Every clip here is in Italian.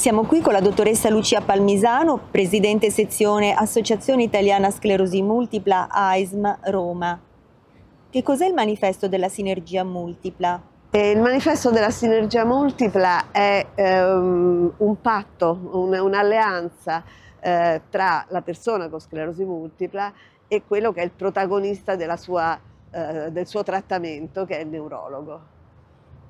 Siamo qui con la dottoressa Lucia Palmisano, presidente sezione Associazione Italiana Sclerosi Multipla AISM Roma. Che cos'è il manifesto della sinergia multipla? Eh, il manifesto della sinergia multipla è um, un patto, un'alleanza eh, tra la persona con sclerosi multipla e quello che è il protagonista sua, eh, del suo trattamento, che è il neurologo.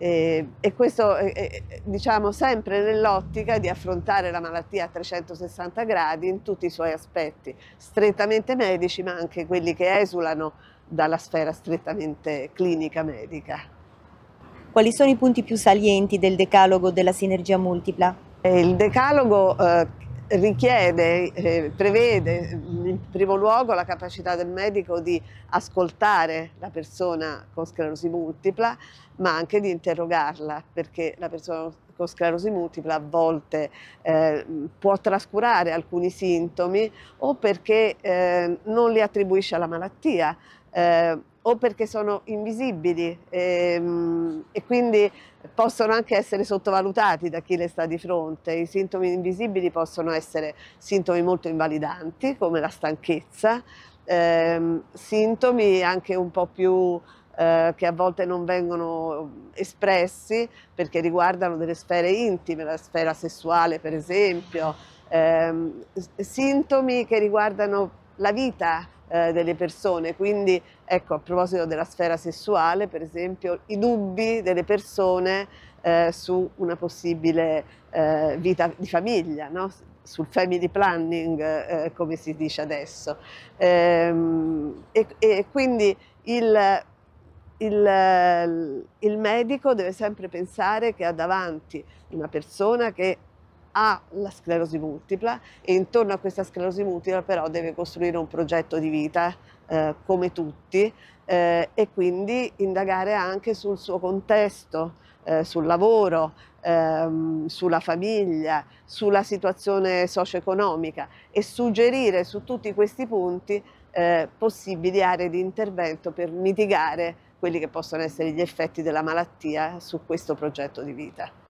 E, ehm, e questo eh, eh, diciamo sempre nell'ottica di affrontare la malattia a 360 gradi in tutti i suoi aspetti, strettamente medici ma anche quelli che esulano dalla sfera strettamente clinica medica. Quali sono i punti più salienti del decalogo della sinergia multipla? Eh, il decalogo eh, richiede, eh, prevede mm, in primo luogo la capacità del medico di ascoltare la persona con sclerosi multipla, ma anche di interrogarla, perché la persona con sclerosi multipla a volte eh, mm, può trascurare alcuni sintomi o perché eh, non li attribuisce alla malattia. Eh, o perché sono invisibili ehm, e quindi possono anche essere sottovalutati da chi le sta di fronte. I sintomi invisibili possono essere sintomi molto invalidanti come la stanchezza, ehm, sintomi anche un po' più eh, che a volte non vengono espressi perché riguardano delle sfere intime, la sfera sessuale per esempio, ehm, sintomi che riguardano la vita eh, delle persone. Quindi, ecco, a proposito della sfera sessuale, per esempio, i dubbi delle persone eh, su una possibile eh, vita di famiglia, no? sul family planning, eh, eh, come si dice adesso. Ehm, e, e, quindi il, il, il medico deve sempre pensare che ha davanti una persona che ha la sclerosi multipla e intorno a questa sclerosi multipla però deve costruire un progetto di vita eh, come tutti eh, e quindi indagare anche sul suo contesto, eh, sul lavoro, ehm, sulla famiglia, sulla situazione socio-economica e suggerire su tutti questi punti eh, possibili aree di intervento per mitigare quelli che possono essere gli effetti della malattia su questo progetto di vita.